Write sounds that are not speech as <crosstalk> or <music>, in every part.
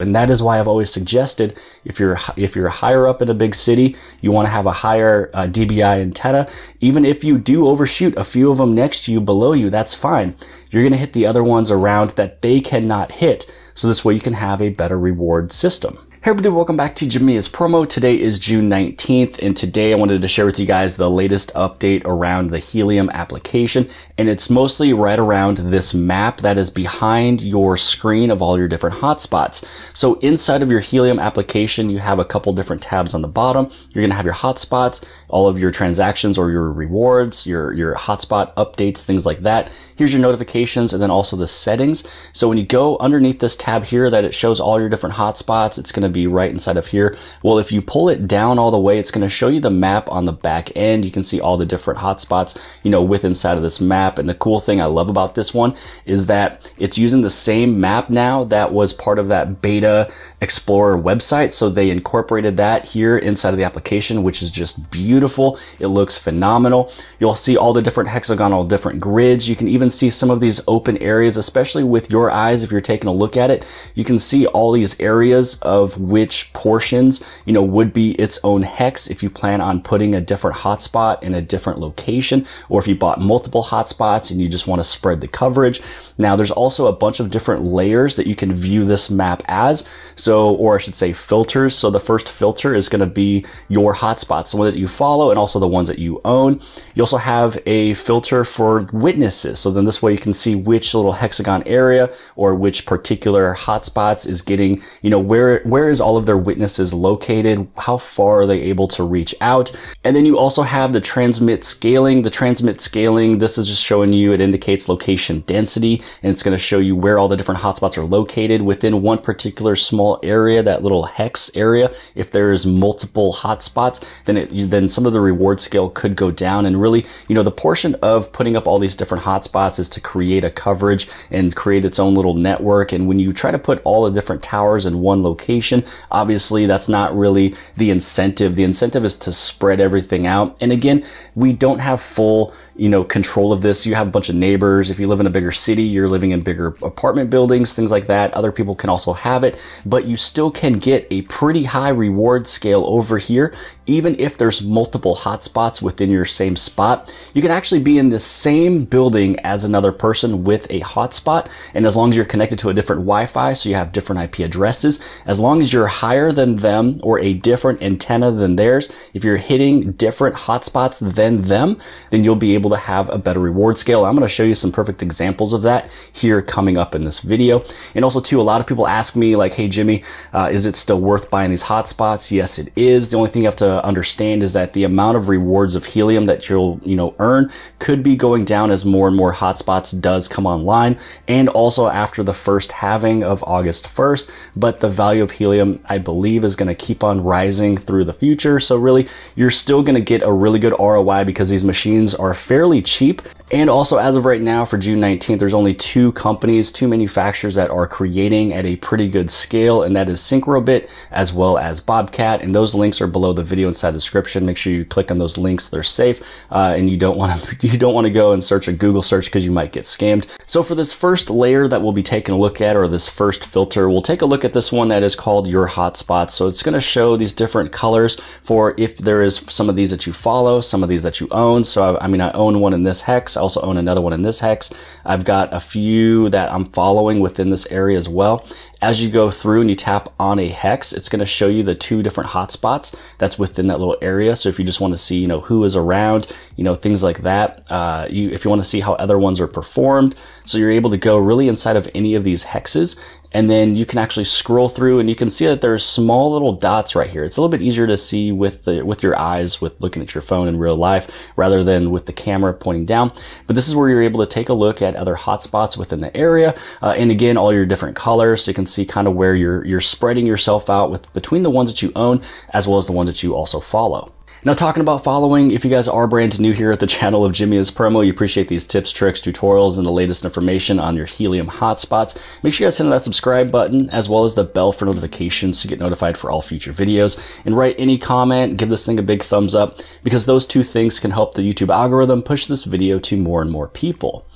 And that is why I've always suggested if you're if you're higher up in a big city, you want to have a higher uh, DBI antenna. Even if you do overshoot a few of them next to you, below you, that's fine. You're going to hit the other ones around that they cannot hit. So this way you can have a better reward system. Hey everybody, welcome back to Jamia's Promo. Today is June 19th, and today I wanted to share with you guys the latest update around the Helium application, and it's mostly right around this map that is behind your screen of all your different hotspots. So inside of your Helium application, you have a couple different tabs on the bottom. You're gonna have your hotspots, all of your transactions or your rewards, your, your hotspot updates, things like that. Here's your notifications and then also the settings. So when you go underneath this tab here that it shows all your different hotspots, it's gonna be right inside of here. Well, if you pull it down all the way, it's going to show you the map on the back end. You can see all the different hotspots, you know, with inside of this map. And the cool thing I love about this one is that it's using the same map now that was part of that beta explorer website. So they incorporated that here inside of the application, which is just beautiful. It looks phenomenal. You'll see all the different hexagonal different grids. You can even see some of these open areas, especially with your eyes. If you're taking a look at it, you can see all these areas of which portions, you know, would be its own hex if you plan on putting a different hotspot in a different location, or if you bought multiple hotspots and you just want to spread the coverage. Now, there's also a bunch of different layers that you can view this map as. So, or I should say filters. So the first filter is going to be your hotspots, the one that you follow and also the ones that you own. You also have a filter for witnesses. So then this way you can see which little hexagon area or which particular hotspots is getting, you know, where, where is all of their witnesses located? How far are they able to reach out? And then you also have the transmit scaling. The transmit scaling, this is just showing you, it indicates location density, and it's going to show you where all the different hotspots are located within one particular small area, that little hex area. If there is multiple hotspots, then it, then some of the reward scale could go down. And really, you know, the portion of putting up all these different hotspots is to create a coverage and create its own little network. And when you try to put all the different towers in one location, Obviously, that's not really the incentive. The incentive is to spread everything out. And again, we don't have full, you know, control of this. You have a bunch of neighbors. If you live in a bigger city, you're living in bigger apartment buildings, things like that. Other people can also have it, but you still can get a pretty high reward scale over here. Even if there's multiple hotspots within your same spot, you can actually be in the same building as another person with a hotspot. And as long as you're connected to a different Wi-Fi, so you have different IP addresses, as long as as you're higher than them or a different antenna than theirs, if you're hitting different hotspots than them, then you'll be able to have a better reward scale. I'm going to show you some perfect examples of that here coming up in this video. And also too, a lot of people ask me like, hey Jimmy, uh, is it still worth buying these hotspots? Yes, it is. The only thing you have to understand is that the amount of rewards of helium that you'll, you know, earn could be going down as more and more hotspots does come online and also after the first halving of August 1st, but the value of helium I believe, is going to keep on rising through the future. So really, you're still going to get a really good ROI because these machines are fairly cheap and also, as of right now, for June 19th, there's only two companies, two manufacturers that are creating at a pretty good scale, and that is Syncrobit as well as Bobcat. And those links are below the video inside the description. Make sure you click on those links; they're safe, uh, and you don't want to <laughs> you don't want to go and search a Google search because you might get scammed. So for this first layer that we'll be taking a look at, or this first filter, we'll take a look at this one that is called Your Hotspot. So it's going to show these different colors for if there is some of these that you follow, some of these that you own. So I, I mean, I own one in this hex. I also own another one in this hex. I've got a few that I'm following within this area as well as you go through and you tap on a hex, it's going to show you the two different hotspots that's within that little area. So if you just want to see, you know, who is around, you know, things like that, uh, you, if you want to see how other ones are performed. So you're able to go really inside of any of these hexes and then you can actually scroll through and you can see that there are small little dots right here. It's a little bit easier to see with the, with your eyes with looking at your phone in real life rather than with the camera pointing down. But this is where you're able to take a look at other hotspots within the area. Uh, and again, all your different colors. So you can see kind of where you're, you're spreading yourself out with between the ones that you own as well as the ones that you also follow. Now talking about following, if you guys are brand new here at the <laughs> channel of Jimmy is Promo, you appreciate these tips, tricks, tutorials, and the latest information on your helium hotspots, make sure you guys hit that subscribe button as well as the bell for notifications to get notified for all future videos. And write any comment, give this thing a big thumbs up, because those two things can help the YouTube algorithm push this video to more and more people.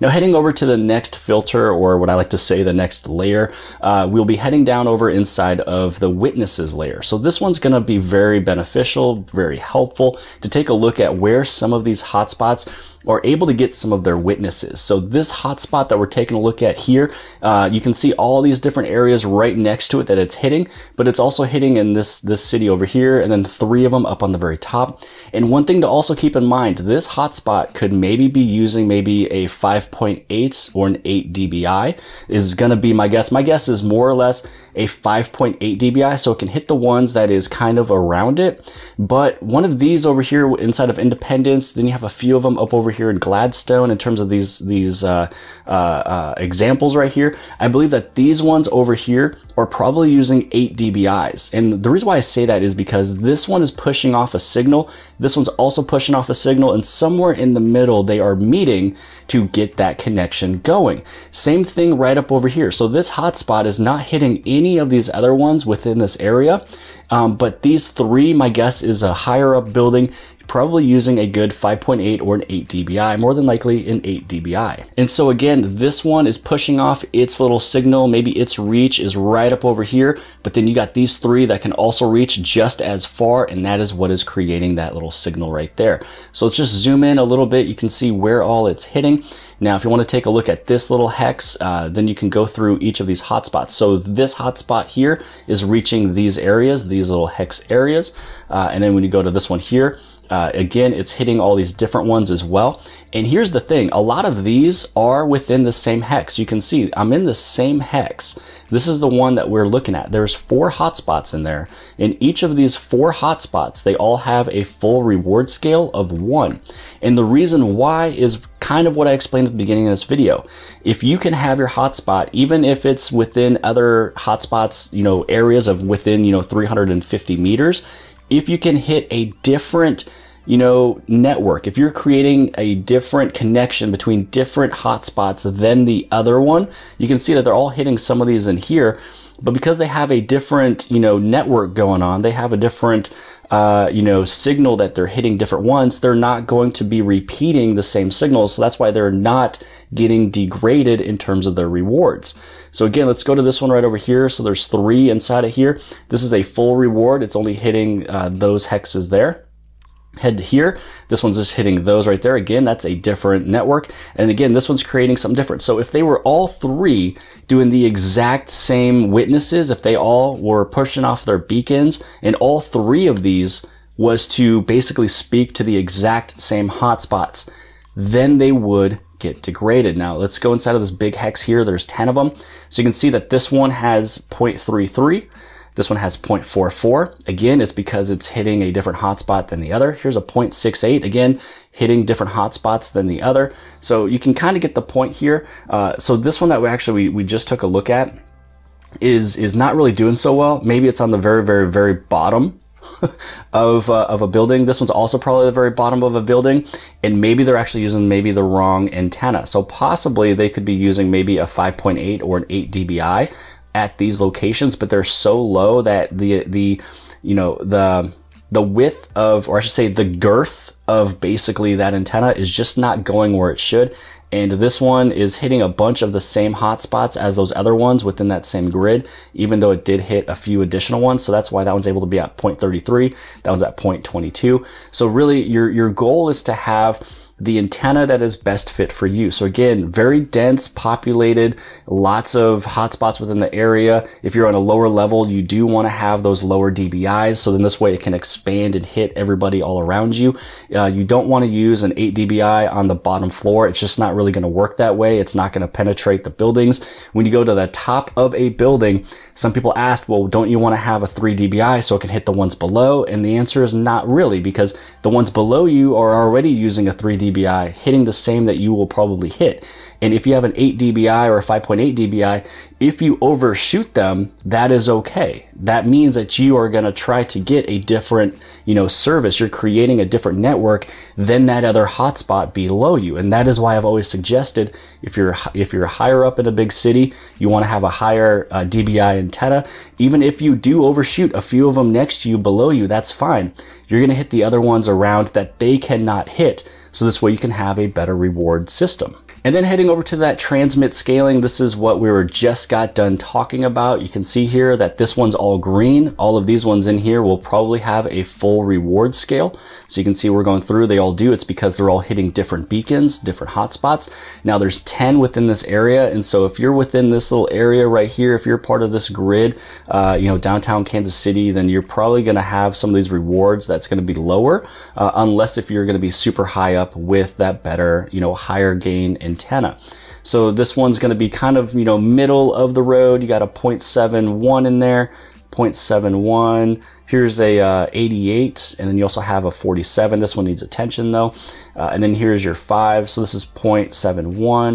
Now heading over to the next filter or what I like to say the next layer, uh, we'll be heading down over inside of the witnesses layer. So this one's going to be very beneficial, very helpful to take a look at where some of these hotspots are able to get some of their witnesses. So this hotspot that we're taking a look at here, uh, you can see all these different areas right next to it that it's hitting, but it's also hitting in this, this city over here and then three of them up on the very top. And one thing to also keep in mind, this hotspot could maybe be using maybe a 5.8 or an 8 DBI is going to be my guess. My guess is more or less a 5.8 dBi, so it can hit the ones that is kind of around it. But one of these over here inside of Independence, then you have a few of them up over here in Gladstone in terms of these, these uh, uh, uh, examples right here. I believe that these ones over here are probably using 8 dBi's. And the reason why I say that is because this one is pushing off a signal. This one's also pushing off a signal and somewhere in the middle they are meeting to get that connection going. Same thing right up over here. So this hotspot is not hitting any of these other ones within this area. Um, but these three, my guess is a higher up building, probably using a good 5.8 or an 8 dBi, more than likely an 8 dBi. And so again, this one is pushing off its little signal. Maybe its reach is right up over here, but then you got these three that can also reach just as far. And that is what is creating that little signal right there. So let's just zoom in a little bit. You can see where all it's hitting. Now, if you want to take a look at this little hex, uh, then you can go through each of these hotspots. So this hotspot here is reaching these areas, these little hex areas. Uh, and then when you go to this one here, uh, again, it's hitting all these different ones as well. And here's the thing, a lot of these are within the same hex. You can see I'm in the same hex. This is the one that we're looking at. There's four hotspots in there. In each of these four hotspots, they all have a full reward scale of one. And the reason why is kind of what I explained at the beginning of this video. If you can have your hotspot, even if it's within other hotspots, you know, areas of within, you know, 350 meters, if you can hit a different you know, network. If you're creating a different connection between different hotspots than the other one, you can see that they're all hitting some of these in here, but because they have a different, you know, network going on, they have a different uh, you know, signal that they're hitting different ones, they're not going to be repeating the same signals. So that's why they're not getting degraded in terms of their rewards. So again, let's go to this one right over here. So there's three inside of here. This is a full reward. It's only hitting uh, those hexes there head to here. This one's just hitting those right there. Again, that's a different network. And again, this one's creating something different. So if they were all three doing the exact same witnesses, if they all were pushing off their beacons and all three of these was to basically speak to the exact same hotspots, then they would get degraded. Now let's go inside of this big hex here. There's 10 of them. So you can see that this one has 0.33. This one has 0.44. Again, it's because it's hitting a different hotspot than the other. Here's a 0.68. Again, hitting different hotspots than the other. So you can kind of get the point here. Uh, so this one that we actually we, we just took a look at is is not really doing so well. Maybe it's on the very, very, very bottom <laughs> of, uh, of a building. This one's also probably the very bottom of a building, and maybe they're actually using maybe the wrong antenna. So possibly they could be using maybe a 5.8 or an 8 dBi at these locations, but they're so low that the the you know the the width of or I should say the girth of basically that antenna is just not going where it should. And this one is hitting a bunch of the same hotspots as those other ones within that same grid, even though it did hit a few additional ones. So that's why that one's able to be at 0.33. That one's at 0.22. So really your, your goal is to have the antenna that is best fit for you. So again, very dense, populated, lots of hotspots within the area. If you're on a lower level, you do want to have those lower DBIs. So then this way it can expand and hit everybody all around you. Uh, you don't want to use an 8 DBI on the bottom floor. It's just not really going to work that way. It's not going to penetrate the buildings. When you go to the top of a building, some people asked, well, don't you want to have a 3 DBI so it can hit the ones below? And the answer is not really because the ones below you are already using a 3 DBI DBI hitting the same that you will probably hit. And if you have an 8 dBi or a 5.8 dBi, if you overshoot them, that is okay. That means that you are going to try to get a different, you know, service. You're creating a different network than that other hotspot below you. And that is why I've always suggested if you're, if you're higher up in a big city, you want to have a higher uh, dBi antenna. Even if you do overshoot a few of them next to you, below you, that's fine. You're going to hit the other ones around that they cannot hit. So this way you can have a better reward system. And then heading over to that transmit scaling, this is what we were just got done talking about. You can see here that this one's all green. All of these ones in here will probably have a full reward scale. So you can see we're going through, they all do. It's because they're all hitting different beacons, different hotspots. Now there's 10 within this area. And so if you're within this little area right here, if you're part of this grid, uh, you know, downtown Kansas City, then you're probably going to have some of these rewards that's going to be lower, uh, unless if you're going to be super high up with that better, you know, higher gain and antenna. So this one's going to be kind of, you know, middle of the road. You got a 0.71 in there, 0.71. Here's a uh, 88, and then you also have a 47. This one needs attention though. Uh, and then here's your five. So this is 0.71,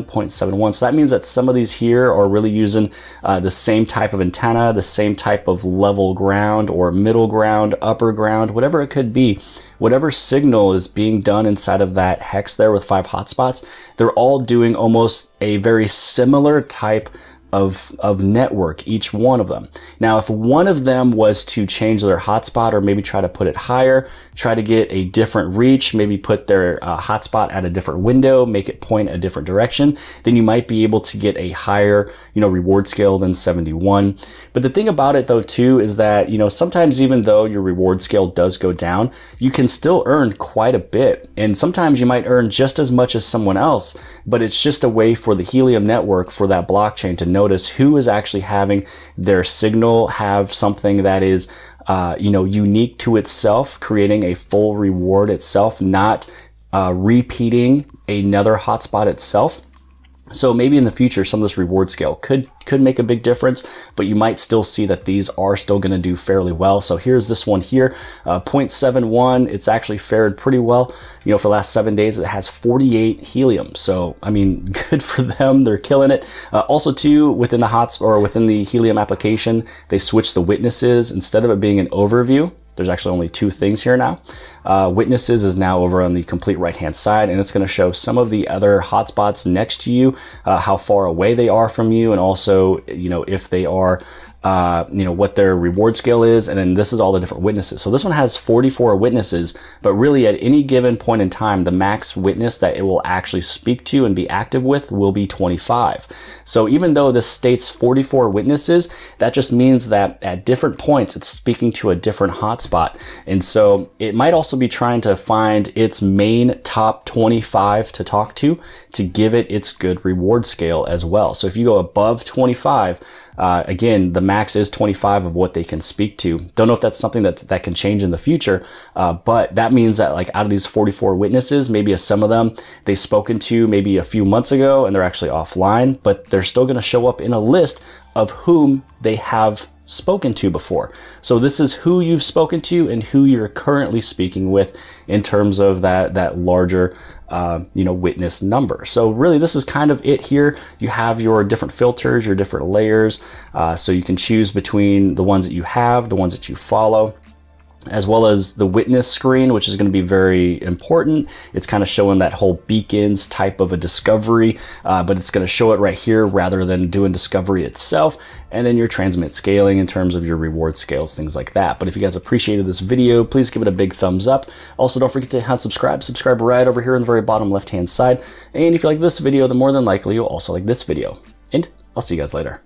0.71. So that means that some of these here are really using uh, the same type of antenna, the same type of level ground or middle ground, upper ground, whatever it could be whatever signal is being done inside of that hex there with five hotspots, they're all doing almost a very similar type of, of network, each one of them. Now, if one of them was to change their hotspot or maybe try to put it higher, try to get a different reach, maybe put their uh, hotspot at a different window, make it point a different direction, then you might be able to get a higher, you know, reward scale than 71. But the thing about it though, too, is that, you know, sometimes even though your reward scale does go down, you can still earn quite a bit. And sometimes you might earn just as much as someone else, but it's just a way for the Helium network, for that blockchain to know notice who is actually having their signal have something that is uh, you know unique to itself, creating a full reward itself, not uh, repeating another hotspot itself. So maybe in the future, some of this reward scale could could make a big difference, but you might still see that these are still going to do fairly well. So here's this one here, uh, 0.71. It's actually fared pretty well. You know, for the last seven days, it has 48 helium. So I mean, <laughs> good for them. They're killing it. Uh, also, too, within the hot or within the helium application, they switched the witnesses instead of it being an overview. There's actually only two things here now. Uh, witnesses is now over on the complete right hand side and it's going to show some of the other hotspots next to you, uh, how far away they are from you, and also, you know, if they are uh, you know what their reward scale is, and then this is all the different witnesses. So this one has 44 witnesses, but really at any given point in time, the max witness that it will actually speak to and be active with will be 25. So even though this states 44 witnesses, that just means that at different points it's speaking to a different hotspot, and so it might also also be trying to find its main top 25 to talk to to give it its good reward scale as well. So if you go above 25, uh, again, the max is 25 of what they can speak to. Don't know if that's something that that can change in the future, uh, but that means that like out of these 44 witnesses, maybe some of them they spoken to maybe a few months ago and they're actually offline, but they're still going to show up in a list of whom they have spoken to before. So this is who you've spoken to and who you're currently speaking with in terms of that that larger uh, you know witness number. So really, this is kind of it here. You have your different filters, your different layers, uh, so you can choose between the ones that you have, the ones that you follow as well as the witness screen, which is going to be very important. It's kind of showing that whole beacons type of a discovery, uh, but it's going to show it right here rather than doing discovery itself. And then your transmit scaling in terms of your reward scales, things like that. But if you guys appreciated this video, please give it a big thumbs up. Also, don't forget to hit subscribe. Subscribe right over here on the very bottom left hand side. And if you like this video, then more than likely you'll also like this video. And I'll see you guys later.